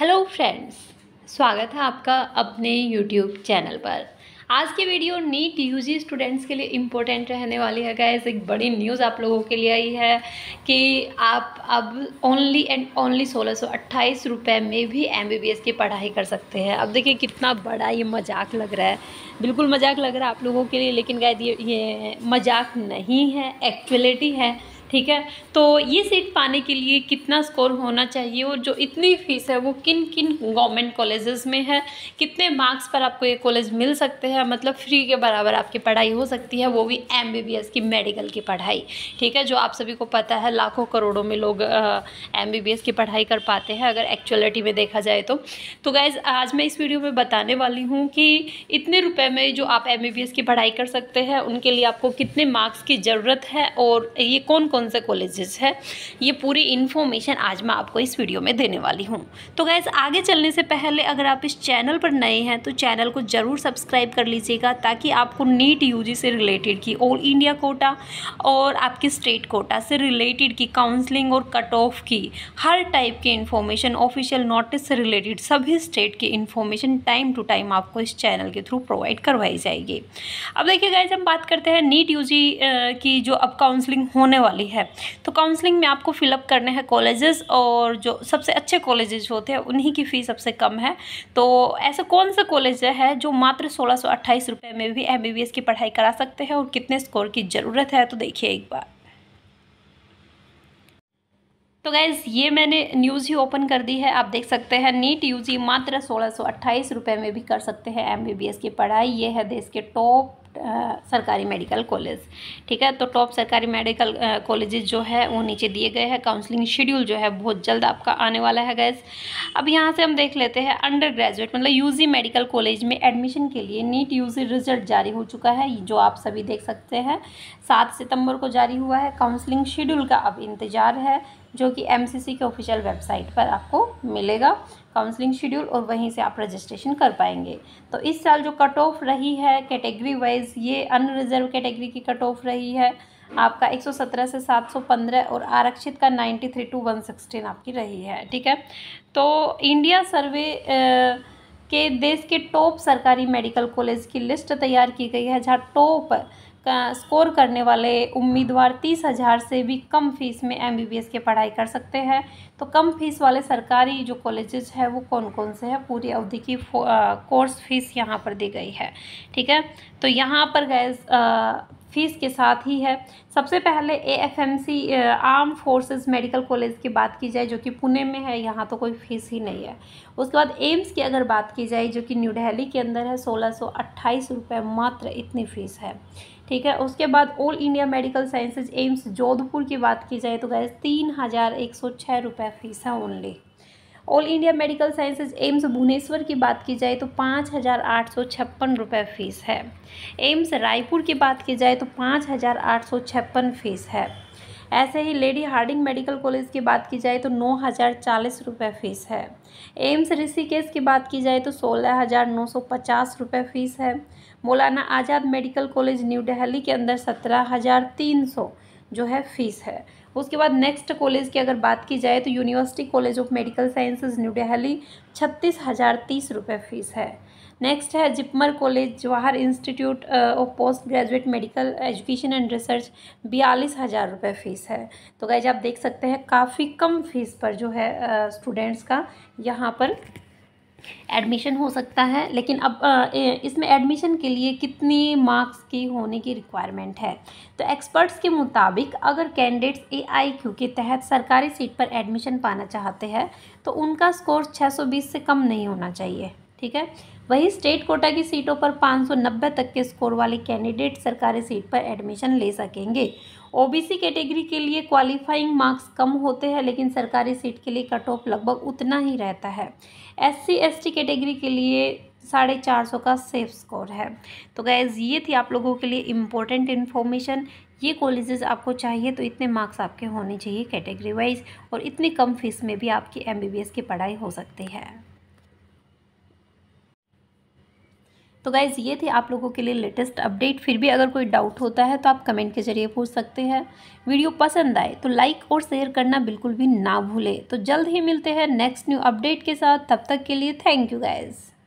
hello friends स्वागत है आपका अपने यूट्यूब चैनल पर आज की वीडियो नीट यूजी स्टूडेंट्स के लिए इम्पोर्टेंट रहने वाली है गैस एक बड़ी न्यूज़ आप लोगों के लिए आई है कि आप अब ओनली एंड ओनली सोलह सौ अट्ठाईस रुपये में भी एमबीबीएस की पढ़ाई कर सकते हैं अब देखिए कितना बड़ा ये मजाक लग रहा है बिल्कुल मजाक लग रहा है आप लोगों के लिए लेकिन ये ये मजाक नहीं है एक्चुअलिटी है ठीक है तो ये सीट पाने के लिए कितना स्कोर होना चाहिए और जो इतनी फ़ीस है वो किन किन गवर्नमेंट कॉलेजेस में है कितने मार्क्स पर आपको ये कॉलेज मिल सकते हैं मतलब फ्री के बराबर आपकी पढ़ाई हो सकती है वो भी एम की मेडिकल की पढ़ाई ठीक है जो आप सभी को पता है लाखों करोड़ों में लोग एम की पढ़ाई कर पाते हैं अगर एक्चुअलिटी में देखा जाए तो तो गाइज़ आज मैं इस वीडियो में बताने वाली हूँ कि इतने रुपए में जो आप एम की पढ़ाई कर सकते हैं उनके लिए आपको कितने मार्क्स की ज़रूरत है और ये कौन कौन कौन से कॉलेजेस है ये पूरी इन्फॉर्मेशन आज मैं आपको इस वीडियो में देने वाली हूँ तो गैस आगे चलने से पहले अगर आप इस चैनल पर नए हैं तो चैनल को ज़रूर सब्सक्राइब कर लीजिएगा ताकि आपको नीट यू से रिलेटेड की ऑल इंडिया कोटा और आपके स्टेट कोटा से रिलेटेड की काउंसलिंग और कट ऑफ की हर टाइप की इन्फॉर्मेशन ऑफिशियल नोटिस से रिलेटेड सभी स्टेट की इन्फॉर्मेशन टाइम टू टाइम आपको इस चैनल के थ्रू प्रोवाइड करवाई जाएगी अब देखिए गैस हम बात करते हैं नीट यू की जो अब काउंसलिंग होने वाली होती है तो काउंसलिंग में आपको फिलअप करने हैं कॉलेजेस और जो सबसे अच्छे कॉलेजेस होते हैं उन्हीं की फ़ीस सबसे कम है तो ऐसे कौन से कॉलेज है जो मात्र सोलह सौ में भी एम की पढ़ाई करा सकते हैं और कितने स्कोर की ज़रूरत है तो देखिए एक बार तो गैज़ ये मैंने न्यूज़ ही ओपन कर दी है आप देख सकते हैं नीट यूजी मात्र सोलह सौ में भी कर सकते हैं एमबीबीएस की पढ़ाई ये है देश के टॉप सरकारी मेडिकल कॉलेज ठीक है तो टॉप सरकारी मेडिकल कॉलेजेस जो है वो नीचे दिए गए हैं काउंसलिंग शेड्यूल जो है बहुत जल्द आपका आने वाला है गैस अब यहाँ से हम देख लेते हैं अंडर ग्रेजुएट मतलब यूजी मेडिकल कॉलेज में एडमिशन के लिए नीट यूजी रिजल्ट जारी हो चुका है जो आप सभी देख सकते हैं सात सितंबर को जारी हुआ है काउंसलिंग शेड्यूल का अब इंतज़ार है जो कि एम के ऑफिशियल वेबसाइट पर आपको मिलेगा काउंसलिंग शेड्यूल और वहीं से आप रजिस्ट्रेशन कर पाएंगे तो इस साल जो कट ऑफ रही है कैटेगरी वाइज ये अनरिजर्व कैटेगरी की कट ऑफ रही है आपका 117 से 715 और आरक्षित का 93 टू सिक्सटीन आपकी रही है ठीक है तो इंडिया सर्वे के देश के टॉप सरकारी मेडिकल कॉलेज की लिस्ट तैयार की गई है जहाँ टॉप का स्कोर करने वाले उम्मीदवार तीस हज़ार से भी कम फीस में एमबीबीएस की पढ़ाई कर सकते हैं तो कम फीस वाले सरकारी जो कॉलेजेस है वो कौन कौन से हैं पूरी अवधि की कोर्स फीस यहाँ पर दी गई है ठीक है तो यहाँ पर गए फीस के साथ ही है सबसे पहले A F M C arm forces medical college की बात की जाए जो कि पुणे में है यहाँ तो कोई फीस ही नहीं है उसके बाद एम्स की अगर बात की जाए जो कि न्यू दिल्ली के अंदर है सोलह सौ अट्ठाईस रुपये मात्र इतनी फ़ीस है ठीक है उसके बाद all India medical sciences AIIMS Jodhpur की बात की जाए तो गए तीन हज़ार एक सौ छः रुपये फीस है only all India medical sciences AIIMS Bhubaneswar की बात की जाए तो पाँच हज़ार आठ सौ छप्पन रुपये फ़ीस है एम्स रायपुर की बात की जाए तो पाँच हज़ार आठ सौ छप्पन फ़ीस है ऐसे ही लेडी हार्डिंग मेडिकल कॉलेज की बात की जाए तो नौ हज़ार चालीस रुपये फ़ीस है एम्स ऋषिकेश की बात की जाए तो सोलह हज़ार नौ सौ पचास रुपये फ़ीस है Maulana Azad medical college new Delhi के अंदर सत्रह हज़ार तीन सौ जो है फ़ीस है उसके बाद नेक्स्ट कॉलेज की अगर बात की जाए तो university college of medical sciences new Delhi छत्तीस हज़ार तीस रुपये फ़ीस है नेक्स्ट है JIPMER college Jawahar institute of post graduate medical education and research बयालीस हज़ार रुपये फ़ीस है तो गाइज आप देख सकते हैं काफ़ी कम फीस पर जो है स्टूडेंट्स का यहाँ पर एडमिशन हो सकता है लेकिन अब इसमें एडमिशन के लिए कितनी मार्क्स की होने की रिक्वायरमेंट है तो एक्सपर्ट्स के मुताबिक अगर कैंडिडेट्स ए के तहत सरकारी सीट पर एडमिशन पाना चाहते हैं तो उनका स्कोर 620 से कम नहीं होना चाहिए ठीक है वही स्टेट कोटा की सीटों पर 590 तक के स्कोर वाले कैंडिडेट सरकारी सीट पर एडमिशन ले सकेंगे ओबीसी कैटेगरी के लिए क्वालिफाइंग मार्क्स कम होते हैं लेकिन सरकारी सीट के लिए कट ऑफ लगभग उतना ही रहता है एससी एसटी कैटेगरी के लिए साढ़े चार सौ का सेफ स्कोर है तो गैज़ ये थी आप लोगों के लिए इम्पोर्टेंट इन्फॉर्मेशन ये कॉलेजेस आपको चाहिए तो इतने मार्क्स आपके होने चाहिए कैटेगरी वाइज और इतनी कम फीस में भी आपकी एमबीबीएस की पढ़ाई हो सकती है तो गाइज़ ये थे आप लोगों के लिए लेटेस्ट अपडेट फिर भी अगर कोई डाउट होता है तो आप कमेंट के जरिए पूछ सकते हैं वीडियो पसंद आए तो लाइक और शेयर करना बिल्कुल भी ना भूलें तो जल्द ही मिलते हैं नेक्स्ट न्यू अपडेट के साथ तब तक के लिए थैंक यू गाइज़